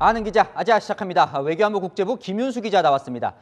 아는 기자 아자 시작합니다. 외교안보 국제부 김윤수 기자 나왔습니다.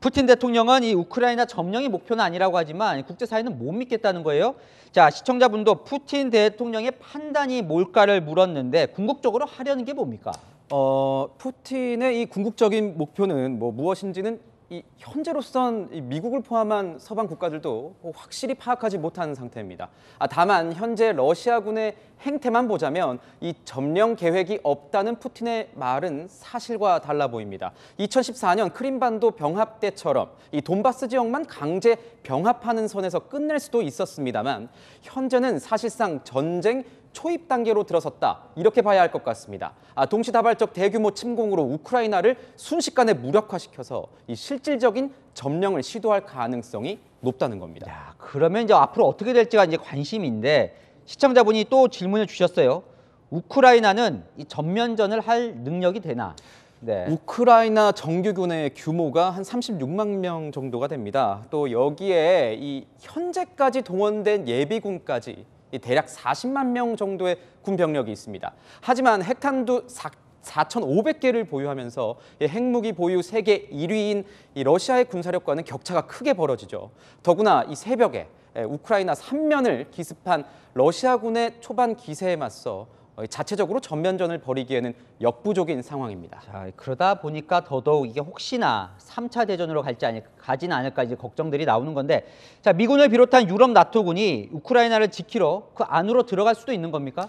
푸틴 대통령은 이 우크라이나 점령이 목표는 아니라고 하지만 국제사회는 못 믿겠다는 거예요. 자 시청자분도 푸틴 대통령의 판단이 뭘까를 물었는데 궁극적으로 하려는 게 뭡니까? 어, 푸틴의 이 궁극적인 목표는 뭐 무엇인지는 이 현재로선 미국을 포함한 서방 국가들도 확실히 파악하지 못한 상태입니다. 아, 다만 현재 러시아군의 행태만 보자면 이 점령 계획이 없다는 푸틴의 말은 사실과 달라 보입니다. 2014년 크림반도 병합 때처럼 이 돈바스 지역만 강제 병합하는 선에서 끝낼 수도 있었습니다만 현재는 사실상 전쟁 초입 단계로 들어섰다 이렇게 봐야 할 것 같습니다. 아, 동시다발적 대규모 침공으로 우크라이나를 순식간에 무력화시켜서 이 실질적인 점령을 시도할 가능성이 높다는 겁니다. 야, 그러면 이제 앞으로 어떻게 될지가 이제 관심인데 시청자분이 또 질문을 주셨어요. 우크라이나는 이 전면전을 할 능력이 되나? 네. 우크라이나 정규군의 규모가 한 36만 명 정도가 됩니다. 또 여기에 이 현재까지 동원된 예비군까지 대략 40만 명 정도의 군 병력이 있습니다. 하지만 핵탄두 4,500개를 보유하면서 핵무기 보유 세계 1위인 러시아의 군사력과는 격차가 크게 벌어지죠. 더구나 이 새벽에 우크라이나 삼면을 기습한 러시아군의 초반 기세에 맞서 어, 자체적으로 전면전을 벌이기에는 역부족인 상황입니다. 자, 그러다 보니까 더더욱 이게 혹시나 3차 대전으로 갈지 아니, 가진 않을까 이제 걱정들이 나오는 건데 자, 미군을 비롯한 유럽 나토군이 우크라이나를 지키러 그 안으로 들어갈 수도 있는 겁니까?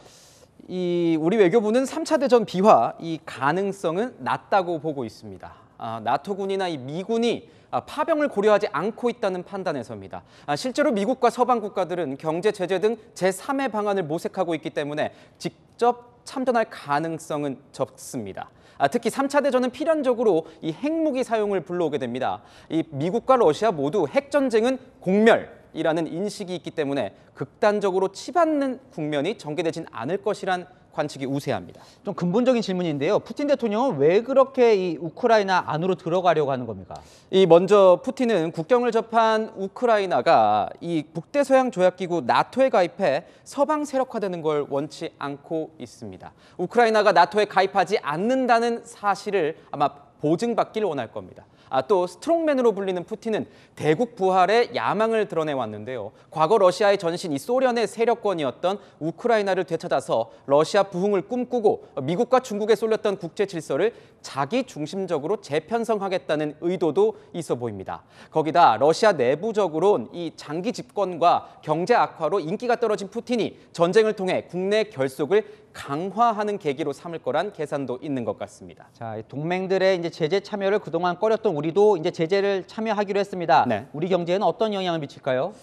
이 우리 외교부는 3차 대전 비화 이 가능성은 낮다고 보고 있습니다. 아, 나토군이나 이 미군이 아, 파병을 고려하지 않고 있다는 판단에서입니다. 아, 실제로 미국과 서방 국가들은 경제 제재 등 제3의 방안을 모색하고 있기 때문에 직, 직접 참전할 가능성은 적습니다. 아, 특히 3차 대전은 필연적으로 이 핵무기 사용을 불러오게 됩니다. 이 미국과 러시아 모두 핵전쟁은 공멸이라는 인식이 있기 때문에 극단적으로 치받는 국면이 전개되진 않을 것이란 관측이 우세합니다. 좀 근본적인 질문인데요. 푸틴 대통령은 왜 그렇게 이 우크라이나 안으로 들어가려고 하는 겁니까? 이 먼저 푸틴은 국경을 접한 우크라이나가 이 북대서양 조약기구 나토에 가입해 서방 세력화되는 걸 원치 않고 있습니다. 우크라이나가 나토에 가입하지 않는다는 사실을 아마 보증받길 원할 겁니다. 아, 또 스트롱맨으로 불리는 푸틴은 대국 부활의 야망을 드러내왔는데요. 과거 러시아의 전신 이 소련의 세력권이었던 우크라이나를 되찾아서 러시아 부흥을 꿈꾸고 미국과 중국에 쏠렸던 국제 질서를 자기 중심적으로 재편성하겠다는 의도도 있어 보입니다. 거기다 러시아 내부적으론 이 장기 집권과 경제 악화로 인기가 떨어진 푸틴이 전쟁을 통해 국내 결속을 강화하는 계기로 삼을 거란 계산도 있는 것 같습니다. 자, 동맹들의 이제 이제 제재 참여를 그동안 꺼렸던 우리도 이제 제재를 참여하기로 했습니다. 네. 우리 경제에는 어떤 영향을 미칠까요?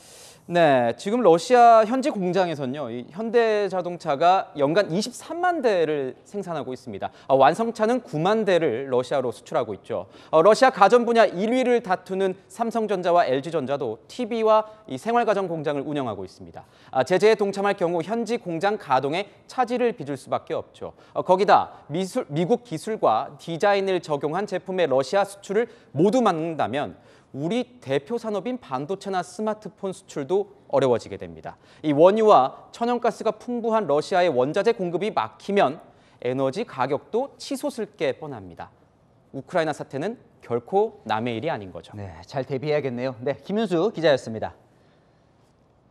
네, 지금 러시아 현지 공장에서는요, 이 현대자동차가 연간 23만 대를 생산하고 있습니다. 아, 완성차는 9만 대를 러시아로 수출하고 있죠. 아, 러시아 가전 분야 1위를 다투는 삼성전자와 LG전자도 TV와 이 생활가전 공장을 운영하고 있습니다. 아, 제재에 동참할 경우 현지 공장 가동에 차질을 빚을 수밖에 없죠. 아, 거기다 미술, 미국 기술과 디자인을 적용한 제품의 러시아 수출을 모두 막는다면 우리 대표 산업인 반도체나 스마트폰 수출도 어려워지게 됩니다. 이 원유와 천연가스가 풍부한 러시아의 원자재 공급이 막히면 에너지 가격도 치솟을 게 뻔합니다. 우크라이나 사태는 결코 남의 일이 아닌 거죠. 네, 잘 대비해야겠네요. 네, 김윤수 기자였습니다.